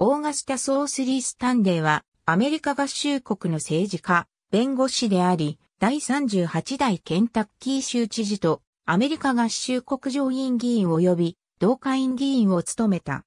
オーガスタ・ソースリー・スタンデーは、アメリカ合衆国の政治家、弁護士であり、第38代ケンタッキー州知事と、アメリカ合衆国上院議員及び、同会員議員を務めた。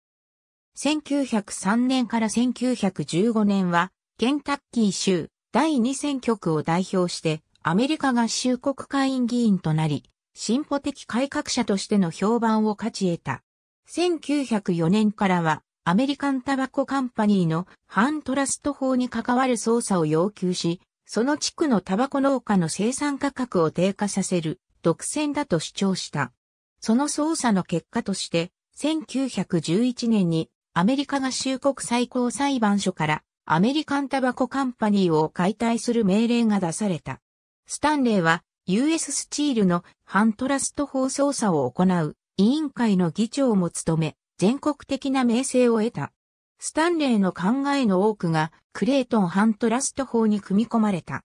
1903年から1915年は、ケンタッキー州第2選挙区を代表して、アメリカ合衆国会員議員となり、進歩的改革者としての評判を勝ち得た。1904年からは、アメリカンタバコカンパニーの反トラスト法に関わる捜査を要求し、その地区のタバコ農家の生産価格を低下させる独占だと主張した。その捜査の結果として、1911年にアメリカ合衆国最高裁判所からアメリカンタバコカンパニーを解体する命令が出された。スタンレーは US スチールの反トラスト法捜査を行う委員会の議長も務め、全国的な名声を得た。スタンレーの考えの多くがクレートン・ハントラスト法に組み込まれた。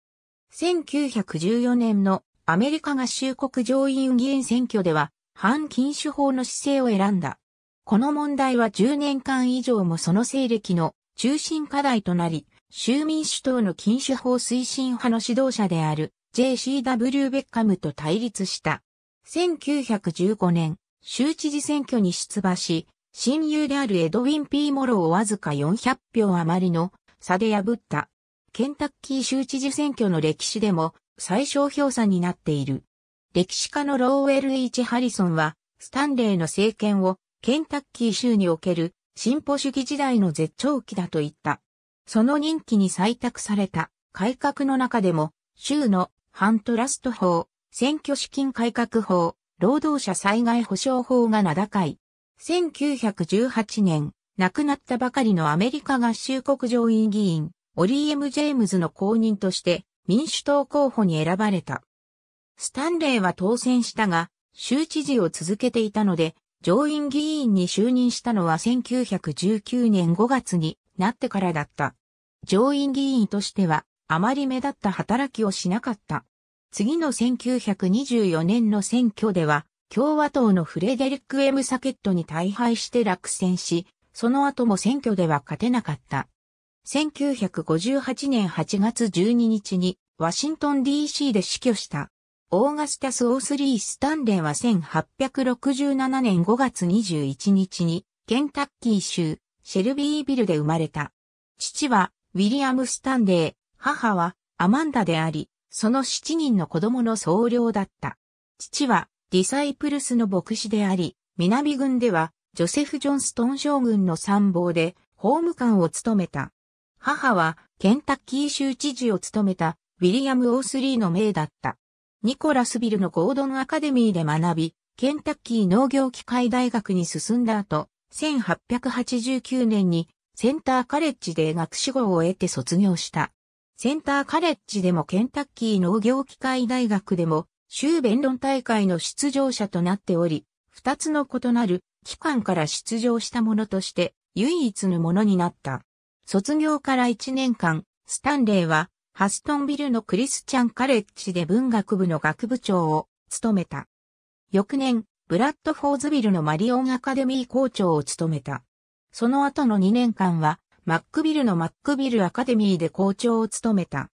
1914年のアメリカ合衆国上院議員選挙では反禁酒法の姿勢を選んだ。この問題は10年間以上もその勢力の中心課題となり、州民主党の禁酒法推進派の指導者である JCW ベッカムと対立した。1915年、州知事選挙に出馬し、親友であるエドウィン・ピー・モロをわずか400票余りの差で破った。ケンタッキー州知事選挙の歴史でも最小票差になっている。歴史家のローウェル・イーチ・ハリソンは、スタンレーの政権をケンタッキー州における進歩主義時代の絶頂期だと言った。その任期に採択された改革の中でも、州の反トラスト法、選挙資金改革法、労働者災害保障法が名高い。1918年、亡くなったばかりのアメリカ合衆国上院議員、オリー・エム・ジェームズの後任として民主党候補に選ばれた。スタンレーは当選したが、州知事を続けていたので、上院議員に就任したのは1919年5月になってからだった。上院議員としては、あまり目立った働きをしなかった。次の1924年の選挙では、共和党のフレデリック・エムサケットに大敗して落選し、その後も選挙では勝てなかった。1958年8月12日にワシントン DC で死去した。オーガスタス・オースリー・スタンレーは1867年5月21日にケンタッキー州シェルビービルで生まれた。父はウィリアム・スタンレー、母はアマンダであり、その7人の子供の総領だった。父はディサイプルスの牧師であり、南軍では、ジョセフ・ジョンストン将軍の参謀で、法務官を務めた。母は、ケンタッキー州知事を務めた、ウィリアム・オースリーの命だった。ニコラスビルのゴードンアカデミーで学び、ケンタッキー農業機械大学に進んだ後、1889年にセンターカレッジで学士号を得て卒業した。センターカレッジでもケンタッキー農業機械大学でも州弁論大会の出場者となっており、二つの異なる機関から出場したものとして唯一のものになった。卒業から一年間、スタンレーはハストンビルのクリスチャンカレッジで文学部の学部長を務めた。翌年、ブラッドフォーズビルのマリオンアカデミー校長を務めた。その後の2年間は、マックビルのマックビルアカデミーで校長を務めた。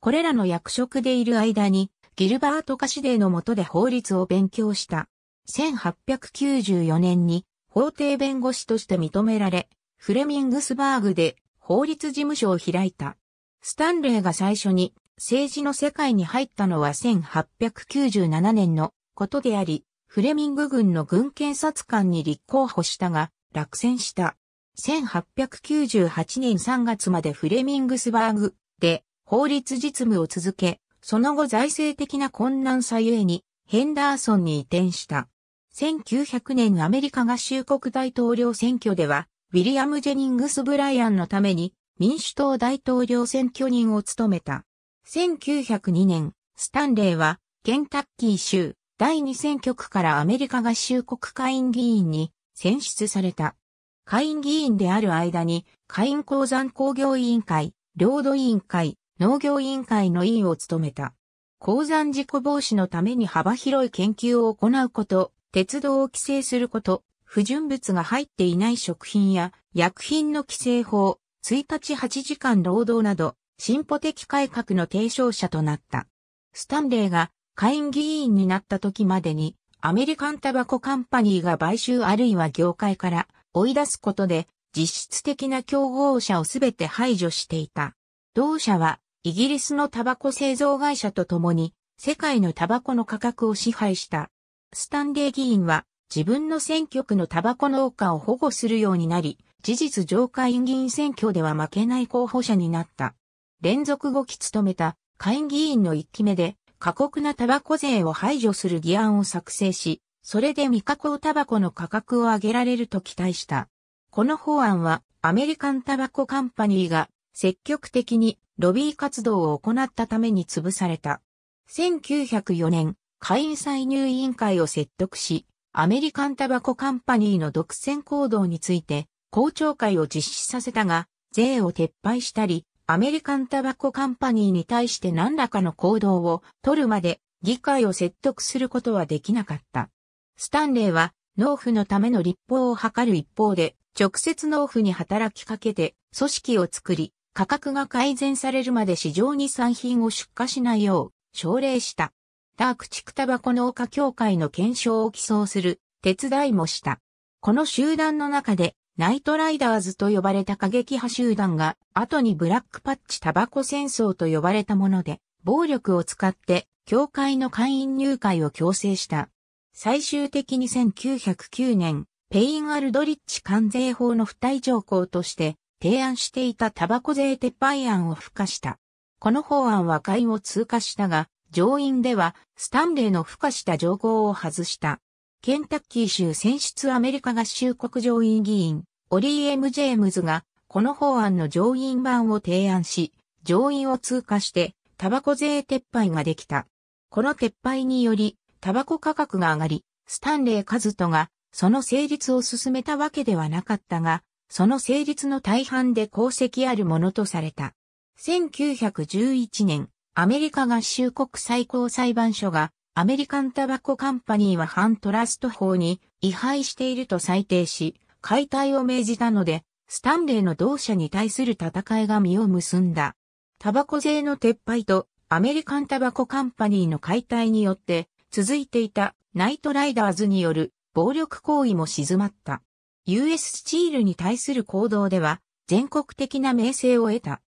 これらの役職でいる間に、ギルバート・カシデーの下で法律を勉強した。1894年に法廷弁護士として認められ、フレミングスバーグで法律事務所を開いた。スタンレーが最初に政治の世界に入ったのは1897年のことであり、フレミング軍の軍検察官に立候補したが、落選した。1898年3月までフレミングスバーグで法律実務を続け、その後財政的な困難さゆえに、ヘンダーソンに移転した。1900年アメリカ合衆国大統領選挙では、ウィリアム・ジェニングス・ブライアンのために民主党大統領選挙人を務めた。1902年、スタンレーはケンタッキー州第2選挙区からアメリカ合衆国下院議員に選出された。下院議員である間に、下院鉱山工業委員会、領土委員会、農業委員会の委員を務めた。鉱山事故防止のために幅広い研究を行うこと、鉄道を規制すること、不純物が入っていない食品や薬品の規制法、1日8時間労働など、進歩的改革の提唱者となった。スタンレーが下院議員になった時までに、アメリカンタバコカンパニーが買収あるいは業界から追い出すことで、実質的な競合者をすべて排除していた。同社はイギリスのタバコ製造会社と共に世界のタバコの価格を支配した。スタンデー議員は自分の選挙区のタバコ農家を保護するようになり、事実上下院議員選挙では負けない候補者になった。連続5期務めた下院議員の1期目で過酷なタバコ税を排除する議案を作成し、それで未加工タバコの価格を上げられると期待した。この法案はアメリカンタバコカンパニーが積極的にロビー活動を行ったために潰された。1904年、会員歳入委員会を説得し、アメリカンタバコカンパニーの独占行動について、公聴会を実施させたが、税を撤廃したり、アメリカンタバコカンパニーに対して何らかの行動を取るまで議会を説得することはできなかった。スタンレーは農夫のための立法を図る一方で、直接農夫に働きかけて組織を作り、価格が改善されるまで市場に産品を出荷しないよう、奨励した。ダークチクタバコ農家協会の検証を起草する、手伝いもした。この集団の中で、ナイトライダーズと呼ばれた過激派集団が、後にブラックパッチタバコ戦争と呼ばれたもので、暴力を使って、教会の会員入会を強制した。最終的に1909年、ペイン・アルドリッチ関税法の付帯条項として、提案していたタバコ税撤廃案を付加した。この法案は会を通過したが、上院ではスタンレーの付加した条項を外した。ケンタッキー州選出アメリカ合衆国上院議員、オリー・エム・ジェームズが、この法案の上院版を提案し、上院を通過して、タバコ税撤廃ができた。この撤廃により、タバコ価格が上がり、スタンレー・カズトが、その成立を進めたわけではなかったが、その成立の大半で功績あるものとされた。1911年、アメリカ合衆国最高裁判所が、アメリカンタバコカンパニーは反トラスト法に違反していると裁定し、解体を命じたので、スタンレーの同社に対する戦いが実を結んだ。タバコ税の撤廃と、アメリカンタバコカンパニーの解体によって、続いていたナイトライダーズによる暴力行為も静まった。US スチールに対する行動では全国的な名声を得た。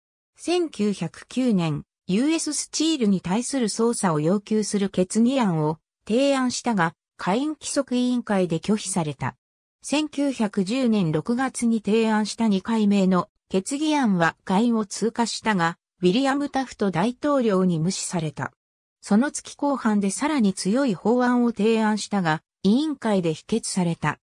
1909年、US スチールに対する捜査を要求する決議案を提案したが、会員規則委員会で拒否された。1910年6月に提案した2回目の決議案は会員を通過したが、ウィリアム・タフト大統領に無視された。その月後半でさらに強い法案を提案したが、委員会で否決された。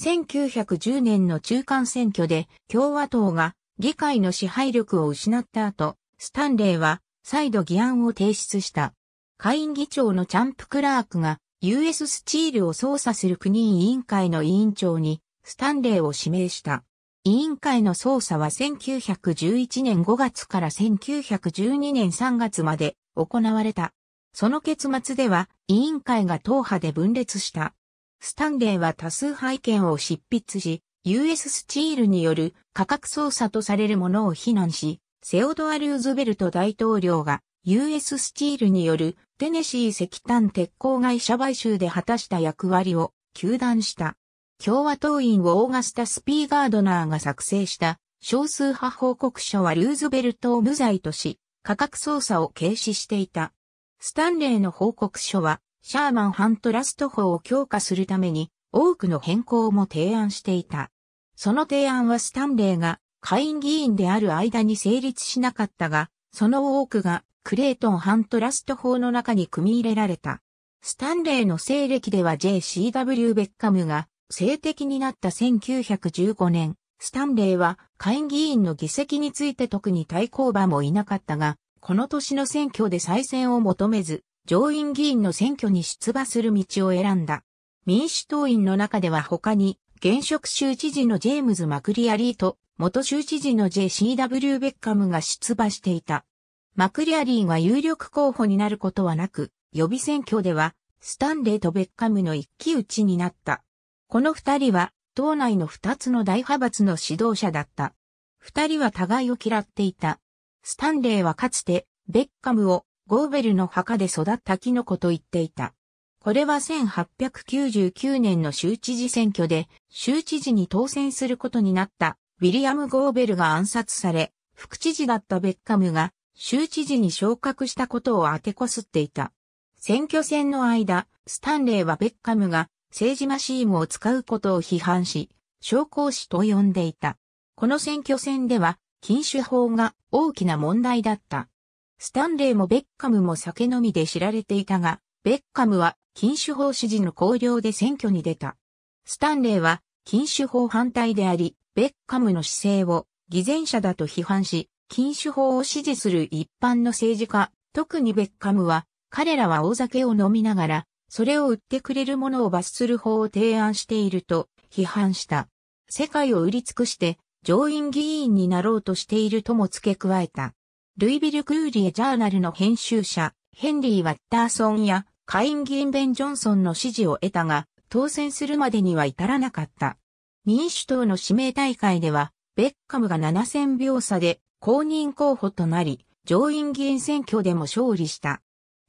1910年の中間選挙で共和党が議会の支配力を失った後、スタンレーは再度議案を提出した。会員議長のチャンプ・クラークが US スチールを操作する国委員会の委員長にスタンレーを指名した。委員会の捜査は1911年5月から1912年3月まで行われた。その結末では委員会が党派で分裂した。スタンレーは多数拝見を執筆し、US スチールによる価格操作とされるものを非難し、セオドア・ルーズベルト大統領が US スチールによるテネシー石炭鉄鋼会社買収で果たした役割を求断した。共和党員をオーガスタ・スピーガードナーが作成した少数派報告書はルーズベルトを無罪とし、価格操作を軽視していた。スタンレーの報告書はシャーマンハントラスト法を強化するために多くの変更も提案していた。その提案はスタンレーが下院議員である間に成立しなかったが、その多くがクレートンハントラスト法の中に組み入れられた。スタンレーの西暦では JCW ベッカムが性的になった1915年、スタンレーは下院議員の議席について特に対抗馬もいなかったが、この年の選挙で再選を求めず、上院議員の選挙に出馬する道を選んだ。民主党員の中では他に、現職州知事のジェームズ・マクリアリーと、元州知事の JCW ベッカムが出馬していた。マクリアリーが有力候補になることはなく、予備選挙では、スタンレーとベッカムの一騎打ちになった。この二人は、党内の二つの大派閥の指導者だった。二人は互いを嫌っていた。スタンレーはかつて、ベッカムをゴーベルの墓で育ったキノコと言っていた。これは1899年の州知事選挙で州知事に当選することになったウィリアム・ゴーベルが暗殺され、副知事だったベッカムが州知事に昇格したことを当てこすっていた。選挙戦の間、スタンレーはベッカムが政治マシームを使うことを批判し、昇降士と呼んでいた。この選挙戦では禁酒法が大きな問題だった。スタンレーもベッカムも酒飲みで知られていたが、ベッカムは禁酒法支持の綱領で選挙に出た。スタンレーは禁酒法反対であり、ベッカムの姿勢を偽善者だと批判し、禁酒法を支持する一般の政治家、特にベッカムは、彼らは大酒を飲みながら、それを売ってくれるものを罰する法を提案していると批判した。世界を売り尽くして上院議員になろうとしているとも付け加えた。ルイビル・クーリエ・ジャーナルの編集者、ヘンリー・ワッターソンや、下院議員ベン・ジョンソンの支持を得たが、当選するまでには至らなかった。民主党の指名大会では、ベッカムが7000票差で公認候補となり、上院議員選挙でも勝利した。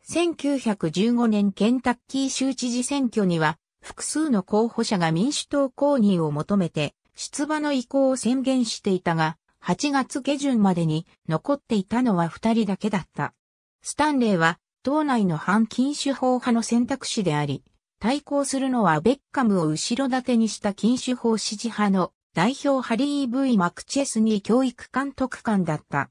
1915年ケンタッキー州知事選挙には、複数の候補者が民主党公認を求めて、出馬の意向を宣言していたが、8月下旬までに残っていたのは2人だけだった。スタンレーは、党内の反禁酒法派の選択肢であり、対抗するのはベッカムを後ろ盾にした禁酒法支持派の代表ハリー・ V・ マクチェスニー教育監督官だった。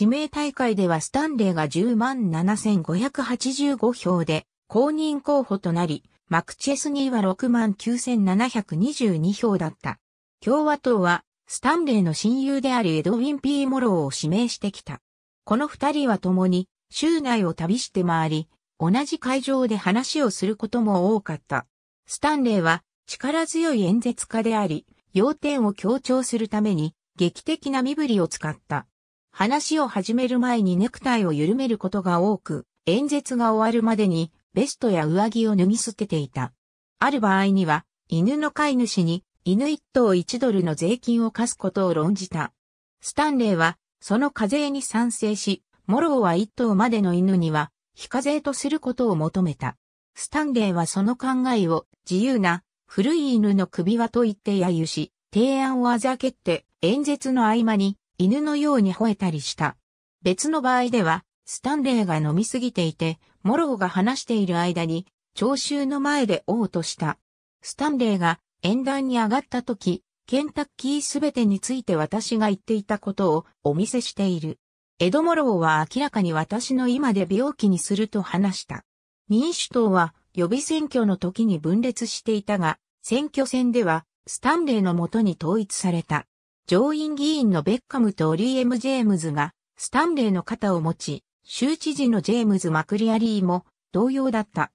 指名大会ではスタンレーが107,585票で公認候補となり、マクチェスニーは69,722票だった。共和党はスタンレーの親友であるエドウィン・ピー・モローを指名してきた。この二人は共に州内を旅して回り、同じ会場で話をすることも多かった。スタンレーは力強い演説家であり、要点を強調するために劇的な身振りを使った。話を始める前にネクタイを緩めることが多く、演説が終わるまでにベストや上着を脱ぎ捨てていた。ある場合には、犬の飼い主に犬一頭一1ドルの税金を課すことを論じた。スタンレーは、その課税に賛成し、モローは1頭までの犬には、非課税とすることを求めた。スタンレーはその考えを、自由な、古い犬の首輪と言って揶揄し、提案をあざけって、演説の合間に、犬のように吠えたりした。別の場合では、スタンレーが飲みすぎていて、モローが話している間に、聴衆の前で嘔吐した。スタンレーが演壇に上がった時、ケンタッキーすべてについて私が言っていたことをお見せしている。エド・モローは明らかに私の今で病気にすると話した。民主党は予備選挙の時に分裂していたが、選挙戦ではスタンレーのもとに統一された。上院議員のベッカムとオリー・エム・ジェームズがスタンレーの肩を持ち、州知事のジェームズ・マクリアリーも同様だった。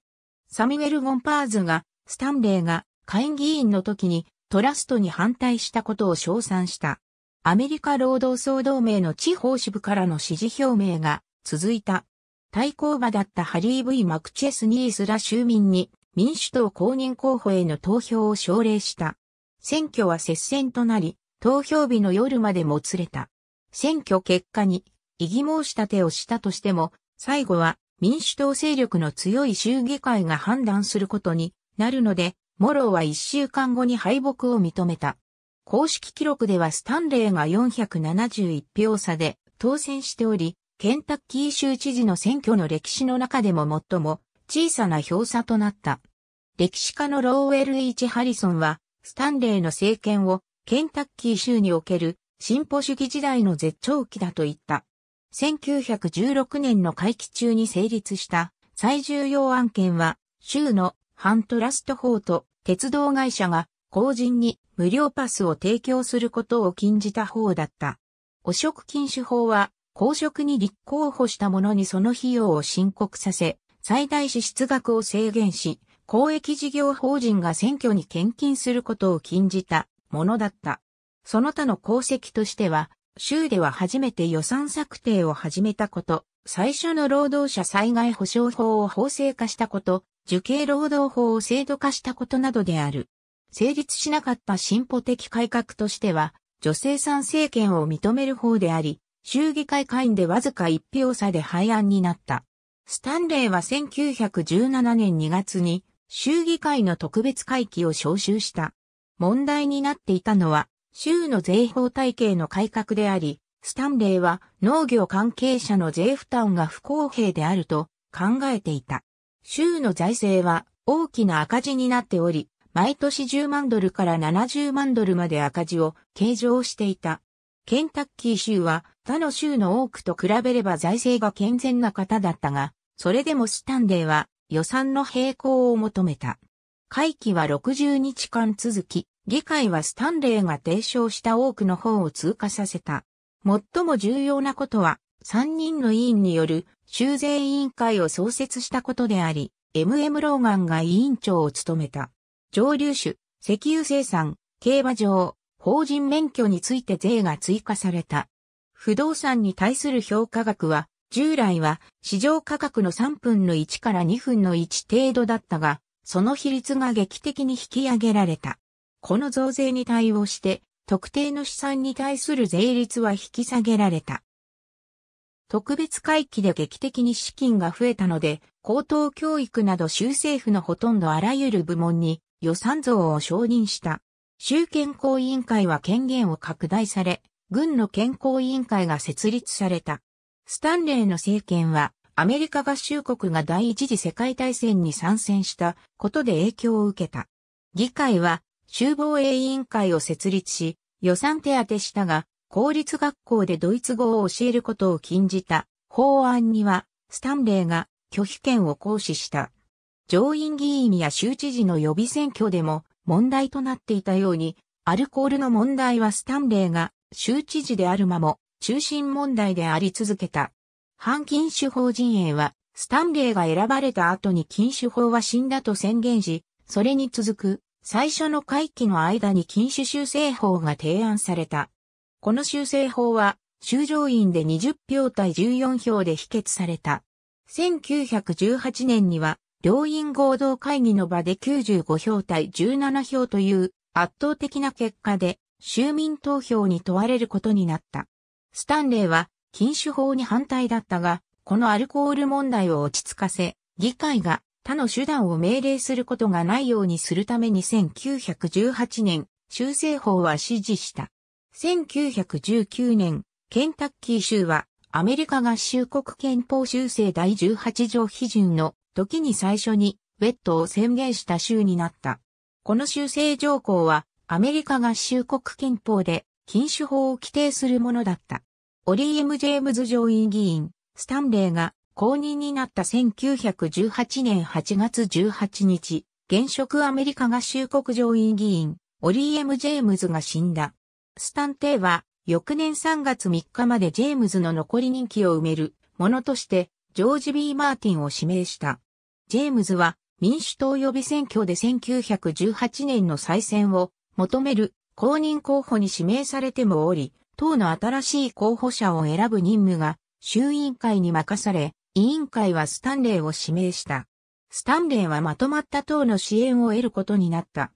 サミュエル・ゴンパーズがスタンレーが会議員の時にトラストに反対したことを称賛した。アメリカ労働総同盟の地方支部からの支持表明が続いた。対抗馬だったハリー・ V・ マクチェス・ニースら州民に民主党公認候補への投票を奨励した。選挙は接戦となり、投票日の夜までもつれた。選挙結果に異議申し立てをしたとしても、最後は民主党勢力の強い州議会が判断することになるので、モローは1週間後に敗北を認めた。公式記録ではスタンレーが471票差で当選しており、ケンタッキー州知事の選挙の歴史の中でも最も小さな票差となった。歴史家のローウェル・イチ・ハリソンは、スタンレーの政権をケンタッキー州における進歩主義時代の絶頂期だと言った。1916年の会期中に成立した最重要案件は、州の反トラスト法と鉄道会社が公人に無料パスを提供することを禁じた方だった。汚職禁止法は、公職に立候補した者にその費用を申告させ、最大支出額を制限し、公益事業法人が選挙に献金することを禁じたものだった。その他の功績としては、州では初めて予算策定を始めたこと、最初の労働者災害保障法を法制化したこと、受刑労働法を制度化したことなどである。成立しなかった進歩的改革としては、女性参政権を認める方であり、衆議会会員でわずか一票差で廃案になった。スタンレーは1917年2月に衆議会の特別会期を招集した。問題になっていたのは、州の税法体系の改革であり、スタンレーは農業関係者の税負担が不公平であると考えていた。州の財政は大きな赤字になっており、毎年10万ドルから70万ドルまで赤字を計上していた。ケンタッキー州は他の州の多くと比べれば財政が健全な方だったが、それでもスタンデーは予算の並行を求めた。会期は60日間続き、議会はスタンレーが提唱した多くの方を通過させた。最も重要なことは、3人の委員による修税委員会を創設したことであり、MM ローガンが委員長を務めた。蒸留酒、石油生産、競馬場、法人免許について税が追加された。不動産に対する評価額は、従来は市場価格の3分の1から2分の1程度だったが、その比率が劇的に引き上げられた。この増税に対応して、特定の資産に対する税率は引き下げられた。特別会期で劇的に資金が増えたので、高等教育など州政府のほとんどあらゆる部門に予算増を承認した。州健康委員会は権限を拡大され、軍の健康委員会が設立された。スタンレーの政権は、アメリカ合衆国が第一次世界大戦に参戦したことで影響を受けた。議会は、州防衛委員会を設立し、予算手当したが、公立学校でドイツ語を教えることを禁じた法案には、スタンレーが拒否権を行使した。上院議員や州知事の予備選挙でも問題となっていたように、アルコールの問題はスタンレーが州知事である間も中心問題であり続けた。反禁酒法陣営は、スタンレーが選ばれた後に禁酒法は死んだと宣言し、それに続く最初の会期の間に禁酒修正法が提案された。この修正法は、修正院で20票対14票で否決された。1918年には、両院合同会議の場で95票対17票という圧倒的な結果で、州民投票に問われることになった。スタンレーは禁酒法に反対だったが、このアルコール問題を落ち着かせ、議会が他の手段を命令することがないようにするために1918年、修正法は支持した。1919年、ケンタッキー州は、アメリカ合衆国憲法修正第18条批准の時に最初にウェットを宣言した州になった。この修正条項はアメリカ合衆国憲法で禁酒法を規定するものだった。オリー・エム・ジェームズ上院議員、スタンレーが公認になった1918年8月18日、現職アメリカ合衆国上院議員、オリー・エム・ジェームズが死んだ。スタンテイは、翌年3月3日までジェームズの残り人気を埋めるものとして、ジョージ・ B・ マーティンを指名した。ジェームズは、民主党予備選挙で1918年の再選を求める公認候補に指名されてもおり、党の新しい候補者を選ぶ任務が衆院会に任され、委員会はスタンレーを指名した。スタンレーはまとまった党の支援を得ることになった。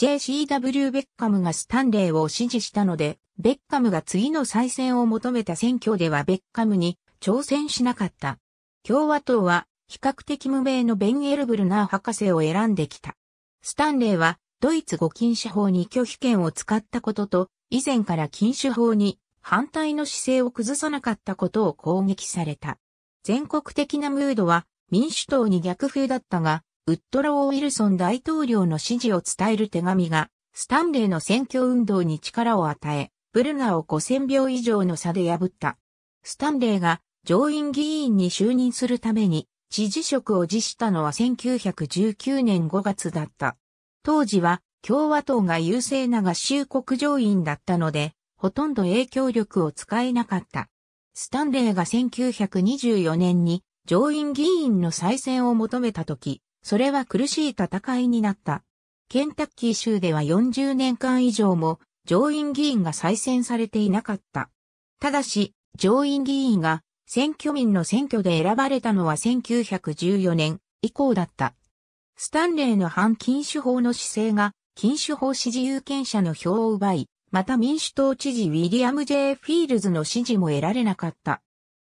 JCW ベッカムがスタンレーを支持したので、ベッカムが次の再選を求めた選挙ではベッカムに挑戦しなかった。共和党は比較的無名のベン・エルブルナー博士を選んできた。スタンレーはドイツ五禁止法に拒否権を使ったことと、以前から禁止法に反対の姿勢を崩さなかったことを攻撃された。全国的なムードは民主党に逆風だったが、ウッドロー・ウィルソン大統領の支持を伝える手紙が、スタンレーの選挙運動に力を与え、ブルナを5000票以上の差で破った。スタンレーが上院議員に就任するために知事職を辞したのは1919年5月だった。当時は共和党が優勢な合衆国上院だったので、ほとんど影響力を使えなかった。スタンレーが1924年に上院議員の再選を求めた時、それは苦しい戦いになった。ケンタッキー州では40年間以上も上院議員が再選されていなかった。ただし、上院議員が選挙民の選挙で選ばれたのは1914年以降だった。スタンレーの反禁酒法の姿勢が禁酒法支持有権者の票を奪い、また民主党知事ウィリアム・ J・ フィールズの支持も得られなかった。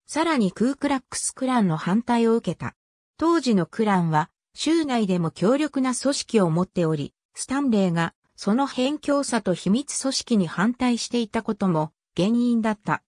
さらにクークラックスクランの反対を受けた。当時のクランは州内でも強力な組織を持っており、スタンレーがその辺境さと秘密組織に反対していたことも原因だった。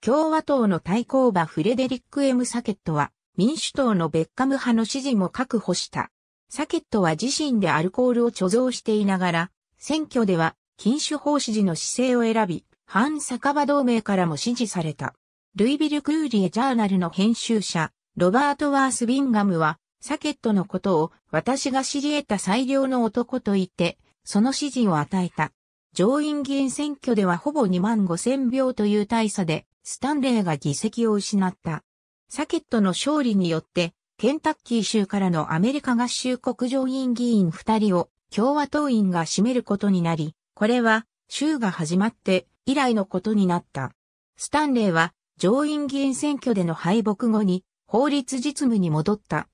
共和党の対抗馬フレデリック・エム・サケットは民主党のベッカム派の支持も確保した。サケットは自身でアルコールを貯蔵していながら、選挙では禁酒法支持の姿勢を選び、反酒場同盟からも支持された。ルイビル・クーリエ・ジャーナルの編集者、ロバート・ワース・ビンガムは、サケットのことを私が知り得た最良の男と言って、その指示を与えた。上院議員選挙ではほぼ2万5千票という大差で、スタンレーが議席を失った。サケットの勝利によって、ケンタッキー州からのアメリカ合衆国上院議員2人を共和党員が占めることになり、これは州が始まって以来のことになった。スタンレーは上院議員選挙での敗北後に法律実務に戻った。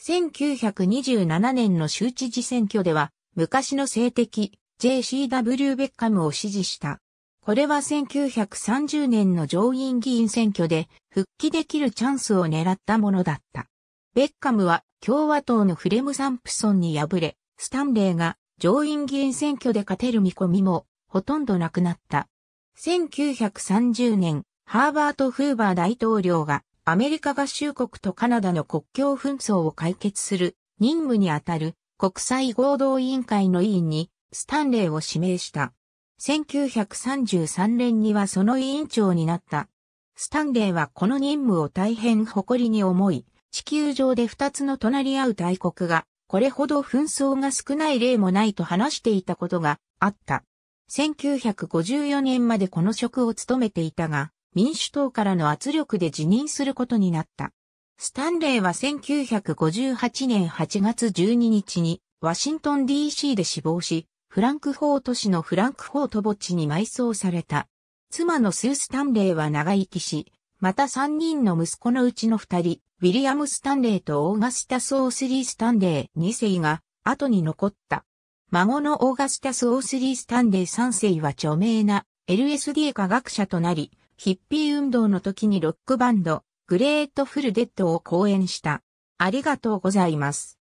1927年の州知事選挙では、昔の政敵、JCW ベッカムを支持した。これは1930年の上院議員選挙で復帰できるチャンスを狙ったものだった。ベッカムは共和党のフレム・サンプソンに敗れ、スタンレーが上院議員選挙で勝てる見込みもほとんどなくなった。1930年、ハーバート・フーバー大統領がアメリカ合衆国とカナダの国境紛争を解決する任務にあたる国際合同委員会の委員にスタンレーを指名した。1933年にはその委員長になった。スタンレーはこの任務を大変誇りに思い、地球上で二つの隣り合う大国が、これほど紛争が少ない例もないと話していたことがあった。1954年までこの職を務めていたが、民主党からの圧力で辞任することになった。スタンレーは1958年8月12日にワシントン DC で死亡し、フランクフォート市のフランクフォート墓地に埋葬された。妻のスー・スタンレーは長生きし、また3人の息子のうちの2人、ウィリアム・スタンレーとオーガスタス・オースリー・スタンレー2世が後に残った。孫のオーガスタス・オースリー・スタンレー3世は著名な LSD 科学者となり、ヒッピー運動の時にロックバンド、グレートフルデッドを講演した。ありがとうございます。